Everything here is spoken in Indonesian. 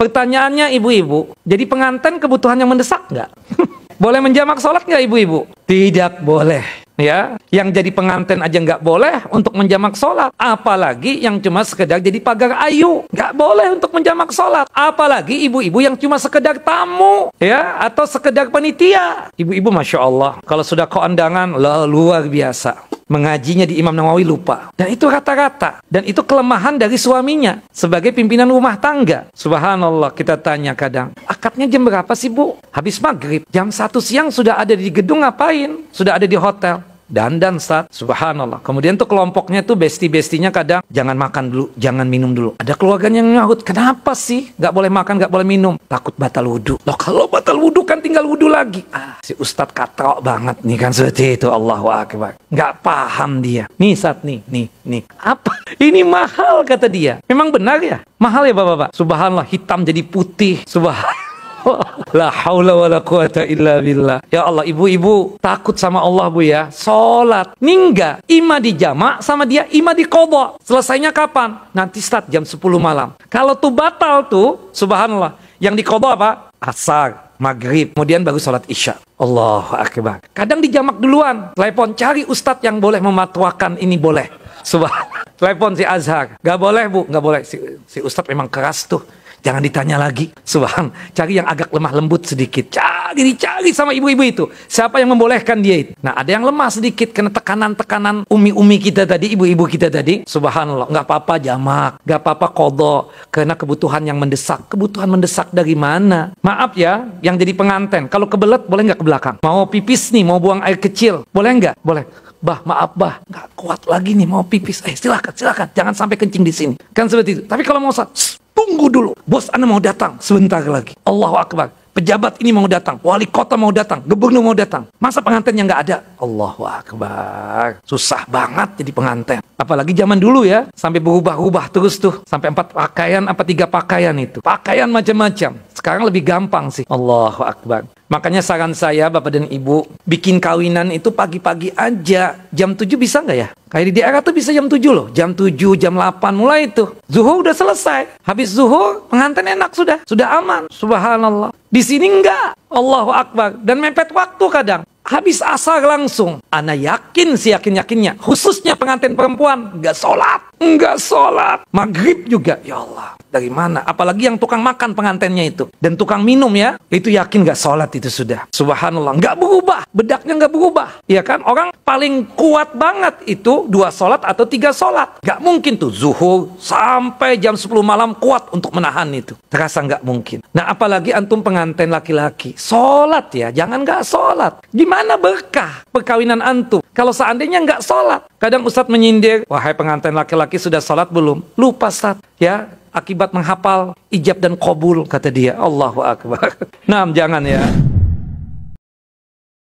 Pertanyaannya ibu-ibu, jadi pengantin kebutuhan yang mendesak nggak? boleh menjamak sholat nggak ibu-ibu? Tidak boleh. Ya, yang jadi pengantin aja nggak boleh untuk menjamak sholat. Apalagi yang cuma sekedar jadi pagar ayu, nggak boleh untuk menjamak sholat. Apalagi ibu-ibu yang cuma sekedar tamu, ya, atau sekedar penitia. Ibu-ibu, masya Allah, kalau sudah keondangan, luar biasa mengajinya di Imam Nawawi lupa. Dan itu rata-rata. Dan itu kelemahan dari suaminya sebagai pimpinan rumah tangga. Subhanallah kita tanya kadang, akadnya jam berapa sih bu? Habis maghrib, jam satu siang sudah ada di gedung ngapain? Sudah ada di hotel. Dan dan saat subhanallah. Kemudian tuh kelompoknya tuh besti-bestinya kadang jangan makan dulu, jangan minum dulu. Ada keluarganya yang ngahut, kenapa sih nggak boleh makan, nggak boleh minum? Takut batal wudhu. Loh kalau batal wudhu kan tinggal wudhu lagi. Ah, si Ustadz katrok banget nih kan seperti itu. wa Akbar. Nggak paham dia. Nih saat nih, nih, nih. Apa? Ini mahal kata dia. Memang benar ya? Mahal ya bapak-bapak? Subhanallah hitam jadi putih. Subhanallah. La haula wala quwata illa billah. Ya Allah, ibu-ibu takut sama Allah Bu ya. Salat. Ningga. Ima di jamak sama dia, ima di qada. Selesainya kapan? Nanti start jam 10 malam. Kalau tuh batal tuh, subhanallah. Yang di qada apa? Asar maghrib, kemudian baru salat isya. Allah akbar. Kadang dijamak duluan, telepon cari ustadz yang boleh mematuwakan ini boleh. Subhan. Telepon si Azhar. Gak boleh bu, gak boleh. Si, si Ustadz memang keras tuh. Jangan ditanya lagi. Subhan, cari yang agak lemah lembut sedikit. Cari, dicari sama ibu-ibu itu. Siapa yang membolehkan dia itu? Nah, ada yang lemah sedikit karena tekanan-tekanan umi-umi kita tadi, ibu-ibu kita tadi. Subhanallah, nggak apa-apa jamak, nggak apa-apa kodok. Karena kebutuhan yang mendesak. Kebutuhan mendesak dari mana? Maaf ya, yang jadi penganten. Kalau kebelet, boleh nggak ke belakang? Mau pipis nih, mau buang air kecil. Boleh nggak? Boleh bah maaf bah nggak kuat lagi nih mau pipis eh silakan silakan jangan sampai kencing di sini kan seperti itu tapi kalau mau saat tunggu dulu bos anda mau datang sebentar lagi Allahu Akbar pejabat ini mau datang wali kota mau datang gubernur mau datang masa pengantin yang nggak ada Allahu Akbar susah banget jadi pengantin apalagi zaman dulu ya sampai berubah-ubah terus tuh sampai empat pakaian apa tiga pakaian itu pakaian macam-macam sekarang lebih gampang sih. Allahu Akbar. Makanya saran saya Bapak dan Ibu, bikin kawinan itu pagi-pagi aja. Jam 7 bisa nggak ya? Kayak di daerah tuh bisa jam 7 loh. Jam 7, jam 8 mulai itu. Zuhur udah selesai. Habis zuhur, pengantin enak sudah. Sudah aman. Subhanallah. Di sini enggak. Allahu Akbar. Dan mepet waktu kadang habis asar langsung. Ana yakin sih yakin-yakinnya, khususnya pengantin perempuan, gak sholat. Enggak sholat. Maghrib juga. Ya Allah. Dari mana? Apalagi yang tukang makan pengantennya itu. Dan tukang minum ya. Itu yakin enggak sholat itu sudah. Subhanallah. enggak berubah. Bedaknya enggak berubah. ya kan? Orang paling kuat banget itu dua sholat atau tiga sholat. enggak mungkin tuh zuhur sampai jam 10 malam kuat untuk menahan itu. Terasa enggak mungkin. Nah apalagi antum pengantin laki-laki. Sholat ya. Jangan enggak sholat. Gimana berkah perkawinan antum? Kalau seandainya nggak sholat, kadang Ustadz menyindir, wahai pengantin laki-laki sudah sholat belum? Lupa Ustadz, ya akibat menghafal ijab dan kobul kata dia. Allahu Akbar. Nah, jangan ya.